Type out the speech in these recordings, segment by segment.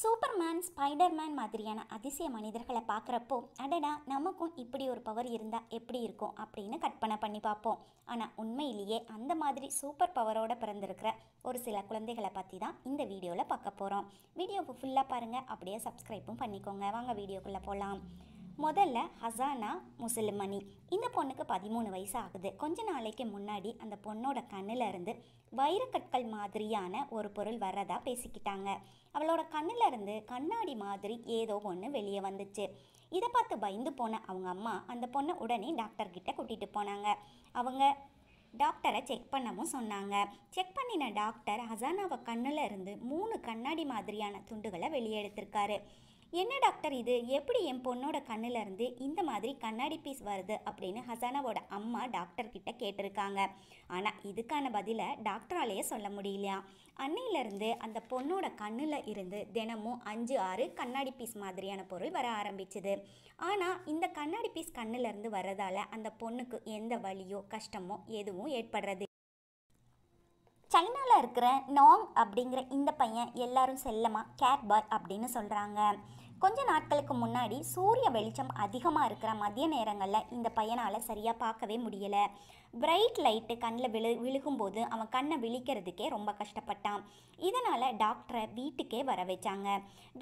Superman Spiderman மாதிரியான அதிசய மனிதர்களை பார்க்குறப்போ அடடா நமக்கும் இப்படி ஒரு பவர் இருந்தால் எப்படி இருக்கும் அப்படின்னு கற்பனை பண்ணி பார்ப்போம் ஆனால் உண்மையிலேயே அந்த மாதிரி சூப்பர் பவரோட பிறந்திருக்கிற ஒரு சில குழந்தைகளை பற்றி தான் இந்த வீடியோவில் பார்க்க போகிறோம் வீடியோவை ஃபுல்லாக பாருங்கள் அப்படியே சப்ஸ்கிரைப்பும் பண்ணிக்கோங்க வாங்க வீடியோக்குள்ளே போகலாம் முதல்ல ஹசானா முசலிமணி இந்த பொண்ணுக்கு பதிமூணு வயசு ஆகுது கொஞ்ச நாளைக்கு முன்னாடி அந்த பொண்ணோட கண்ணில் இருந்து வைரக்கற்கள் மாதிரியான ஒரு பொருள் வர்றதா பேசிக்கிட்டாங்க அவளோட கண்ணில் இருந்து கண்ணாடி மாதிரி ஏதோ ஒன்று வெளியே வந்துச்சு இதை பார்த்து பயந்து போன அவங்க அம்மா அந்த பொண்ணை உடனே டாக்டர்கிட்ட கூட்டிகிட்டு போனாங்க அவங்க டாக்டரை செக் பண்ணவும் சொன்னாங்க செக் பண்ணின டாக்டர் ஹசானாவை கண்ணில் இருந்து மூணு கண்ணாடி மாதிரியான துண்டுகளை வெளியே எடுத்திருக்காரு என்ன டாக்டர் இது எப்படி என் பொண்ணோட இருந்து இந்த மாதிரி கண்ணாடி பீஸ் வருது அப்படின்னு ஹசானாவோட அம்மா டாக்டர்கிட்ட கேட்டிருக்காங்க ஆனால் இதுக்கான பதிலை டாக்டராலேயே சொல்ல முடியலையா அன்னையிலேருந்து அந்த பொண்ணோட கண்ணில் இருந்து தினமும் அஞ்சு ஆறு கண்ணாடி பீஸ் மாதிரியான பொருள் வர ஆரம்பிச்சுது ஆனால் இந்த கண்ணாடி பீஸ் கண்ணிலேருந்து வர்றதால அந்த பொண்ணுக்கு எந்த வழியோ கஷ்டமோ எதுவும் ஏற்படுறது சைனாவில் இருக்கிற நாங் அப்படிங்கிற இந்த பையன் எல்லாரும் செல்லமாக கேட் பாய் அப்படின்னு சொல்கிறாங்க கொஞ்ச நாட்களுக்கு முன்னாடி சூரிய வெளிச்சம் அதிகமாக இருக்கிற மதிய நேரங்களில் இந்த பையனால் சரியாக பார்க்கவே முடியலை பிரைட் லைட்டு கண்ணில் விழு விழுகும்போது அவன் கண்ணை விழிக்கிறதுக்கே ரொம்ப கஷ்டப்பட்டான் இதனால் டாக்டரை வீட்டுக்கே வர வச்சாங்க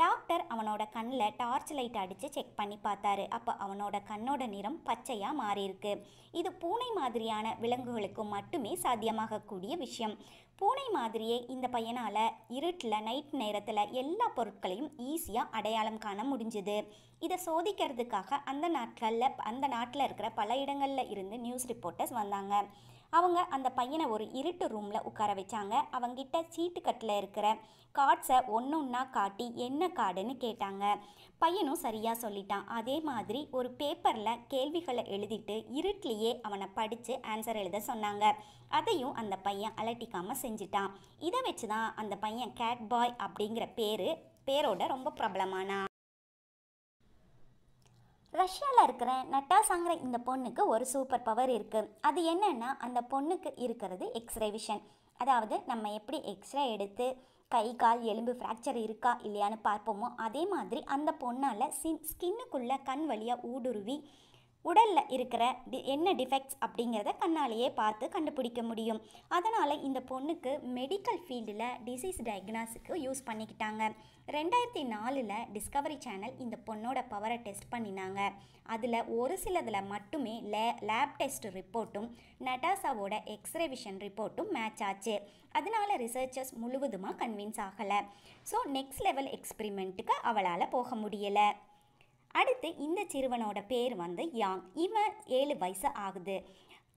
டாக்டர் அவனோட கண்ணில் டார்ச் லைட் அடித்து செக் பண்ணி பார்த்தாரு அப்போ அவனோட கண்ணோட நிறம் பச்சையாக மாறியிருக்கு இது பூனை மாதிரியான விலங்குகளுக்கு மட்டுமே சாத்தியமாகக்கூடிய விஷயம் பூனை மாதிரியே இந்த பையனால் இருட்டில் நைட் நேரத்தில் எல்லா பொருட்களையும் ஈஸியாக அடையாளம் காண முடிஞ்சுது இதை சோதிக்கிறதுக்காக அந்த நாட்களில் அந்த நாட்டில் இருக்கிற பல இடங்களில் இருந்து நியூஸ் ரிப்போர்ட்டர்ஸ் வந்தாங்க அவங்க அந்த பையனை ஒரு இருட்டு ரூமில் உட்கார வச்சாங்க அவங்கிட்ட சீட்டு கட்டில் இருக்கிற கார்ட்ஸை ஒன்று ஒன்றா காட்டி என்ன கார்டுன்னு கேட்டாங்க பையனும் சரியாக சொல்லிட்டான் அதே மாதிரி ஒரு பேப்பரில் கேள்விகளை எழுதிட்டு இருட்டிலேயே அவனை படித்து ஆன்சர் எழுத சொன்னாங்க அதையும் அந்த பையன் அலட்டிக்காமல் செஞ்சிட்டான் இதை வச்சு தான் அந்த பையன் கேட் பாய் அப்படிங்கிற பேர் பேரோட ரொம்ப பிரபலமானான் ரஷ்யாவில் இருக்கிற நட்டாசாங்கிற இந்த பொண்ணுக்கு ஒரு சூப்பர் பவர் இருக்குது அது என்னென்னா அந்த பொண்ணுக்கு இருக்கிறது எக்ஸ்ரே விஷன் அதாவது நம்ம எப்படி எக்ஸ்ரே எடுத்து கை கால் எலும்பு ஃப்ராக்சர் இருக்கா இல்லையான்னு பார்ப்போமோ அதே மாதிரி அந்த பொண்ணால் சின் ஸ்கின்னுக்குள்ளே கண் வழியாக ஊடுருவி உடலில் இருக்கிற டி என்ன டிஃபெக்ட்ஸ் அப்படிங்கிறத கண்ணாலேயே பார்த்து கண்டுபிடிக்க முடியும் அதனால் இந்த பொண்ணுக்கு மெடிக்கல் ஃபீல்டில் டிசீஸ் டயக்னாஸுக்கு யூஸ் பண்ணிக்கிட்டாங்க ரெண்டாயிரத்தி நாலில் டிஸ்கவரி சேனல் இந்த பொண்ணோட பவரை டெஸ்ட் பண்ணினாங்க அதில் ஒரு சிலதில் மட்டுமே லே லேப் டெஸ்ட் ரிப்போர்ட்டும் நட்டாசாவோட எக்ஸ்ரே விஷன் ரிப்போர்ட்டும் மேட்ச் ஆச்சு அதனால் ரிசர்ச்சர்ஸ் முழுவதுமாக கன்வின்ஸ் ஆகலை ஸோ நெக்ஸ்ட் லெவல் எக்ஸ்பிரிமெண்ட்டுக்கு அவளால் போக முடியலை அடுத்து இந்த சிறுவனோட பேர் வந்து யாங் இவன் ஏழு வயசு ஆகுது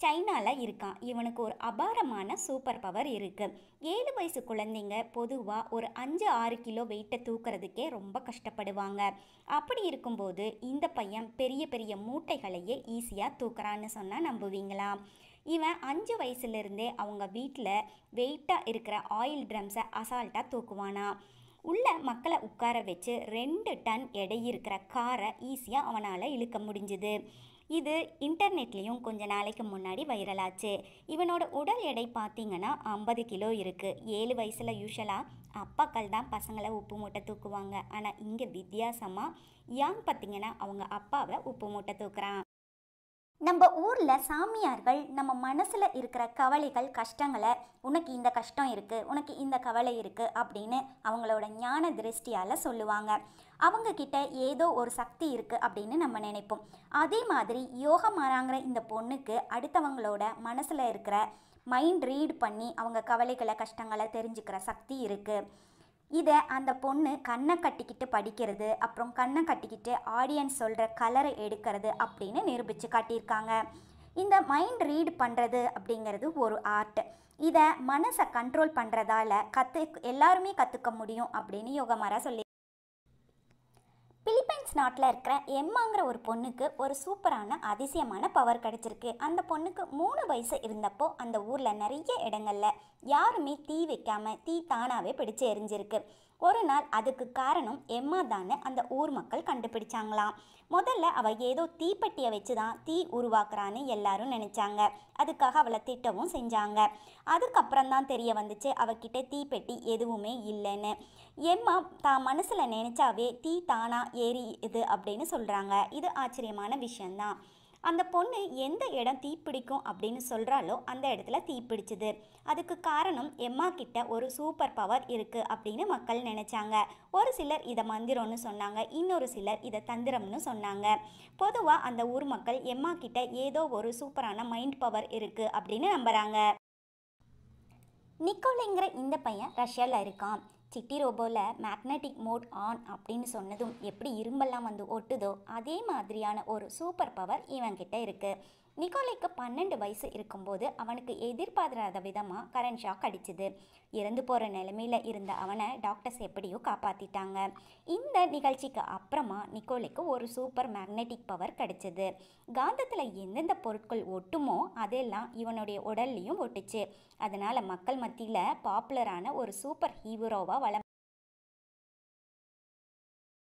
சைனாவில் இருக்கான் இவனுக்கு ஒரு அபாரமான சூப்பர் பவர் இருக்குது ஏழு வயசு குழந்தைங்க பொதுவாக ஒரு அஞ்சு ஆறு கிலோ வெயிட்டை தூக்கிறதுக்கே ரொம்ப கஷ்டப்படுவாங்க அப்படி இருக்கும்போது இந்த பையன் பெரிய பெரிய மூட்டைகளையே ஈஸியாக தூக்குறான்னு சொன்னால் நம்புவீங்களா இவன் அஞ்சு வயசுலேருந்தே அவங்க வீட்டில் வெயிட்டாக இருக்கிற ஆயில் ட்ரம்ஸை அசால்ட்டாக தூக்குவானா உள்ளே மக்களை உட்கார வச்சு ரெண்டு டன் எடை இருக்கிற காரை ஈஸியாக அவனால் இழுக்க முடிஞ்சுது இது இன்டர்நெட்லேயும் கொஞ்ச நாளைக்கு முன்னாடி வைரலாச்சு இவனோட உடல் எடை பார்த்திங்கன்னா ஐம்பது கிலோ இருக்குது ஏழு வயசில் யூஸ்வலாக அப்பாக்கள் தான் பசங்களை உப்பு மூட்டை தூக்குவாங்க ஆனால் இங்கே வித்தியாசமாக யாங் பார்த்திங்கன்னா அவங்க அப்பாவை உப்பு மூட்டை தூக்குறான் நம்ம ஊரில் சாமியார்கள் நம்ம மனசில் இருக்கிற கவலைகள் கஷ்டங்களை உனக்கு இந்த கஷ்டம் இருக்குது உனக்கு இந்த கவலை இருக்குது அப்படின்னு அவங்களோட ஞான திருஷ்டியால் சொல்லுவாங்க அவங்கக்கிட்ட ஏதோ ஒரு சக்தி இருக்குது அப்படின்னு நம்ம நினைப்போம் அதே மாதிரி யோகம் மாறாங்கிற இந்த பொண்ணுக்கு அடுத்தவங்களோட மனசில் இருக்கிற மைண்ட் ரீட் பண்ணி அவங்க கவலைகளை கஷ்டங்களை தெரிஞ்சுக்கிற சக்தி இருக்குது இதை அந்த பொண்ணு கண்ணை கட்டிக்கிட்டு படிக்கிறது அப்புறம் கண்ணை கட்டிக்கிட்டு ஆடியன்ஸ் சொல்கிற கலரை எடுக்கிறது அப்படின்னு நிரூபித்து காட்டியிருக்காங்க இந்த மைண்ட் ரீட் பண்ணுறது அப்படிங்கிறது ஒரு ஆர்ட் இதை மனசை கண்ட்ரோல் பண்ணுறதால கற்று எல்லாருமே கற்றுக்க முடியும் அப்படின்னு யோகமாரா சொல்லி ஸ்டேட்ஸ் நாட்டில் இருக்கிற எம்மாங்கிற ஒரு பொண்ணுக்கு ஒரு சூப்பரான அதிசயமான பவர் கிடச்சிருக்கு அந்த பொண்ணுக்கு மூணு வயசு இருந்தப்போ அந்த ஊரில் நிறைய இடங்களில் யாருமே தீ வைக்காமல் தீ தானாகவே பிடிச்சு எரிஞ்சிருக்கு ஒரு நாள் அதுக்கு காரணம் எம்மா தானே அந்த ஊர் மக்கள் கண்டுபிடிச்சாங்களாம் முதல்ல அவள் ஏதோ தீப்பெட்டியை வச்சு தான் தீ உருவாக்குறான்னு எல்லாரும் நினச்சாங்க அதுக்காக அவளை திட்டவும் செஞ்சாங்க அதுக்கப்புறம் தான் தெரிய வந்துச்சு அவகிட்ட தீப்பெட்டி எதுவுமே இல்லைன்னு எம்மா தான் மனசில் நினச்சாவே தீ தானாக ஏறி இது அப்படின்னு சொல்கிறாங்க இது ஆச்சரியமான விஷயந்தான் அந்த பொண்ணு எந்த இடம் தீப்பிடிக்கும் அப்படின்னு சொல்கிறாலோ அந்த இடத்துல தீப்பிடிச்சிது அதுக்கு காரணம் எம்மா கிட்ட ஒரு சூப்பர் பவர் இருக்குது அப்படின்னு மக்கள் நினச்சாங்க ஒரு சிலர் இதை மந்திரம்னு சொன்னாங்க இன்னொரு சிலர் இதை தந்திரம்னு சொன்னாங்க பொதுவாக அந்த ஊர் மக்கள் எம்மா கிட்ட ஏதோ ஒரு சூப்பரான மைண்ட் பவர் இருக்குது அப்படின்னு நம்புகிறாங்க நிக்கோலைங்கிற இந்த பையன் ரஷ்யாவில் இருக்கான் சிட்டி ரோபோவில் மேக்னெட்டிக் மோட் ஆன் அப்படின்னு சொன்னதும் எப்படி இரும்பெல்லாம் வந்து ஒட்டுதோ அதே மாதிரியான ஒரு சூப்பர் பவர் இவன்கிட்ட இருக்குது நிக்கோலைக்கு பன்னெண்டு வயசு இருக்கும்போது அவனுக்கு எதிர்பாராத விதமாக கரண்ட் ஷாக் அடிச்சுது இறந்து போகிற நிலைமையில் இருந்த அவனை டாக்டர்ஸ் எப்படியோ காப்பாற்றிட்டாங்க இந்த நிகழ்ச்சிக்கு அப்புறமா நிக்கோலைக்கு ஒரு சூப்பர் மேக்னெட்டிக் பவர் கிடைச்சிது காந்தத்தில் எந்தெந்த பொருட்கள் ஒட்டுமோ அதெல்லாம் இவனுடைய உடல்லையும் ஒட்டுச்சு அதனால் மக்கள் மத்தியில் பாப்புலரான ஒரு சூப்பர் ஹீரோவாக வளம்